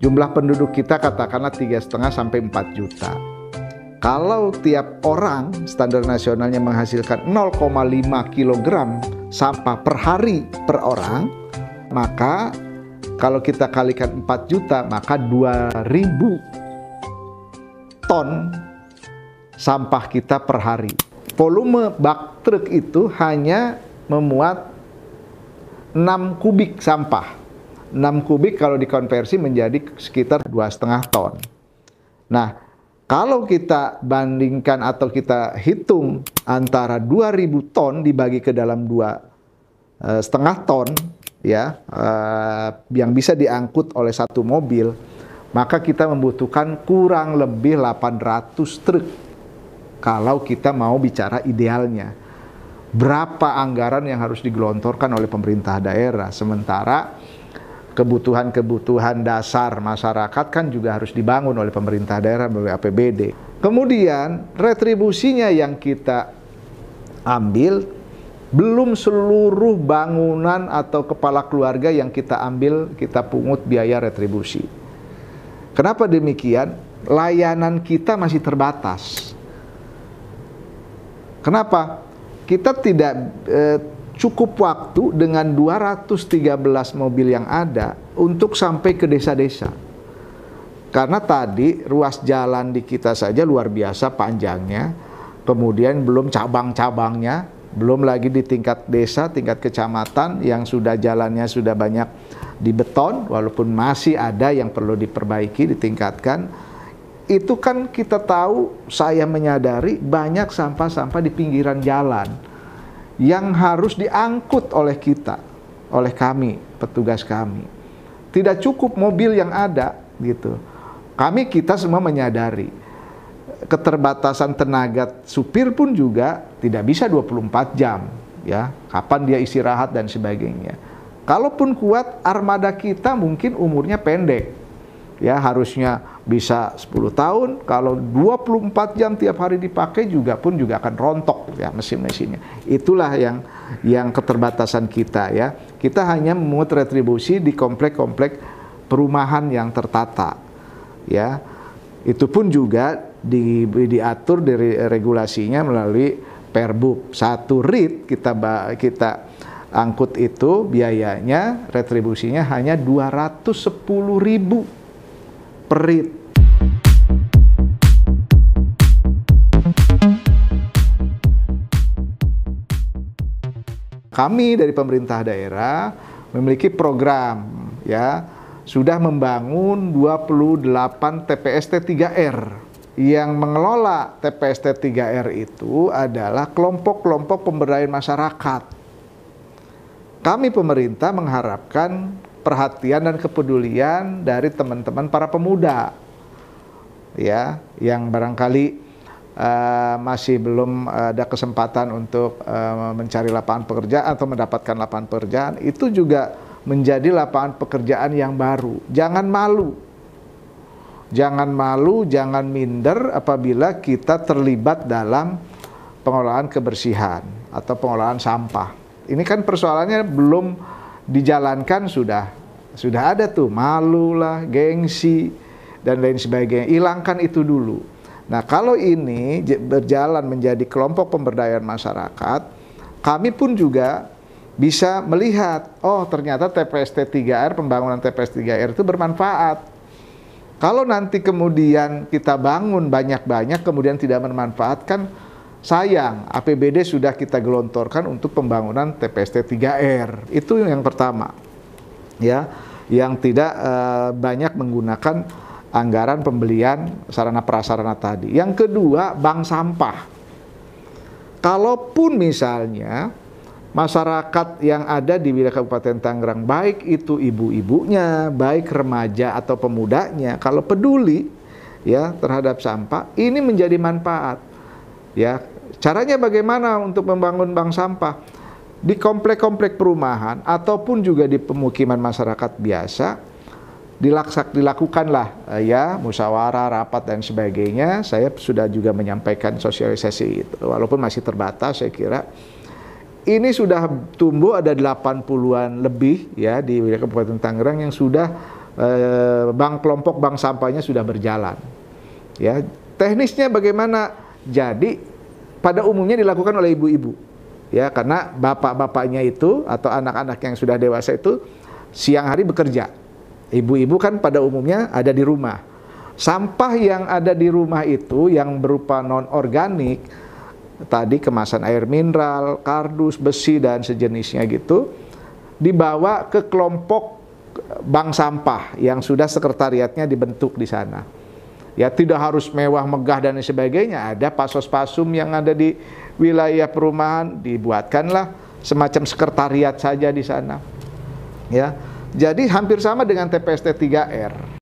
Jumlah penduduk kita katakanlah tiga setengah sampai 4 juta. Kalau tiap orang standar nasionalnya menghasilkan 0,5 kg sampah per hari per orang, maka kalau kita kalikan 4 juta maka 2000 ton sampah kita per hari. Volume bak truk itu hanya memuat 6 kubik sampah 6 kubik kalau dikonversi menjadi sekitar dua setengah ton. Nah, kalau kita bandingkan atau kita hitung antara 2000 ton dibagi ke dalam dua eh, setengah ton ya eh, yang bisa diangkut oleh satu mobil, maka kita membutuhkan kurang lebih 800 truk kalau kita mau bicara idealnya. Berapa anggaran yang harus digelontorkan oleh pemerintah daerah sementara kebutuhan-kebutuhan dasar masyarakat kan juga harus dibangun oleh pemerintah daerah melalui APBD. Kemudian retribusinya yang kita ambil belum seluruh bangunan atau kepala keluarga yang kita ambil kita pungut biaya retribusi. Kenapa demikian? Layanan kita masih terbatas. Kenapa? Kita tidak eh, cukup waktu dengan 213 mobil yang ada untuk sampai ke desa-desa. Karena tadi ruas jalan di kita saja luar biasa panjangnya, kemudian belum cabang-cabangnya, belum lagi di tingkat desa, tingkat kecamatan yang sudah jalannya sudah banyak di beton, walaupun masih ada yang perlu diperbaiki, ditingkatkan. Itu kan kita tahu, saya menyadari banyak sampah-sampah di pinggiran jalan yang harus diangkut oleh kita, oleh kami, petugas kami. Tidak cukup mobil yang ada gitu. Kami kita semua menyadari keterbatasan tenaga supir pun juga tidak bisa 24 jam ya. Kapan dia istirahat dan sebagainya. Kalaupun kuat armada kita mungkin umurnya pendek. Ya harusnya bisa 10 tahun kalau 24 jam tiap hari dipakai juga pun juga akan rontok ya mesin-mesinnya itulah yang yang keterbatasan kita ya kita hanya memungut retribusi di komplek-komplek perumahan yang tertata ya itu pun juga di, diatur dari regulasinya melalui Perbup satu rit kita kita angkut itu biayanya retribusinya hanya sepuluh ribu per rit Kami dari pemerintah daerah memiliki program ya sudah membangun 28 TPST 3R. Yang mengelola TPST 3R itu adalah kelompok-kelompok pemberdayaan masyarakat. Kami pemerintah mengharapkan perhatian dan kepedulian dari teman-teman para pemuda. Ya, yang barangkali Eh, masih belum ada kesempatan untuk eh, mencari lapangan pekerjaan atau mendapatkan lapangan pekerjaan itu juga menjadi lapangan pekerjaan yang baru. Jangan malu. Jangan malu, jangan minder apabila kita terlibat dalam pengelolaan kebersihan atau pengelolaan sampah. Ini kan persoalannya belum dijalankan sudah sudah ada tuh malu lah, gengsi dan lain sebagainya. Hilangkan itu dulu. Nah, kalau ini berjalan menjadi kelompok pemberdayaan masyarakat, kami pun juga bisa melihat, oh ternyata TPST 3R, pembangunan TPST 3R itu bermanfaat. Kalau nanti kemudian kita bangun banyak-banyak, kemudian tidak bermanfaatkan, sayang APBD sudah kita gelontorkan untuk pembangunan TPST 3R. Itu yang pertama. Ya, yang tidak uh, banyak menggunakan anggaran pembelian sarana prasarana tadi. Yang kedua, bank sampah. Kalaupun misalnya masyarakat yang ada di wilayah Kabupaten Tangerang baik itu ibu-ibunya, baik remaja atau pemudanya kalau peduli ya terhadap sampah ini menjadi manfaat. Ya, caranya bagaimana untuk membangun bank sampah? Di komplek-komplek perumahan ataupun juga di pemukiman masyarakat biasa dilaksak dilakukanlah eh, ya musyawarah rapat dan sebagainya saya sudah juga menyampaikan sosialisasi itu walaupun masih terbatas saya kira ini sudah tumbuh ada 80-an lebih ya di wilayah Kabupaten Tangerang yang sudah eh, bank kelompok bank sampahnya sudah berjalan. Ya, teknisnya bagaimana? Jadi pada umumnya dilakukan oleh ibu-ibu. Ya, karena bapak-bapaknya itu atau anak-anak yang sudah dewasa itu siang hari bekerja Ibu-ibu kan pada umumnya ada di rumah. Sampah yang ada di rumah itu yang berupa non organik, tadi kemasan air mineral, kardus, besi dan sejenisnya gitu, dibawa ke kelompok bank sampah yang sudah sekretariatnya dibentuk di sana. Ya tidak harus mewah, megah dan sebagainya. Ada pasos-pasum yang ada di wilayah perumahan dibuatkanlah semacam sekretariat saja di sana. Ya. Jadi hampir sama dengan TPST 3R.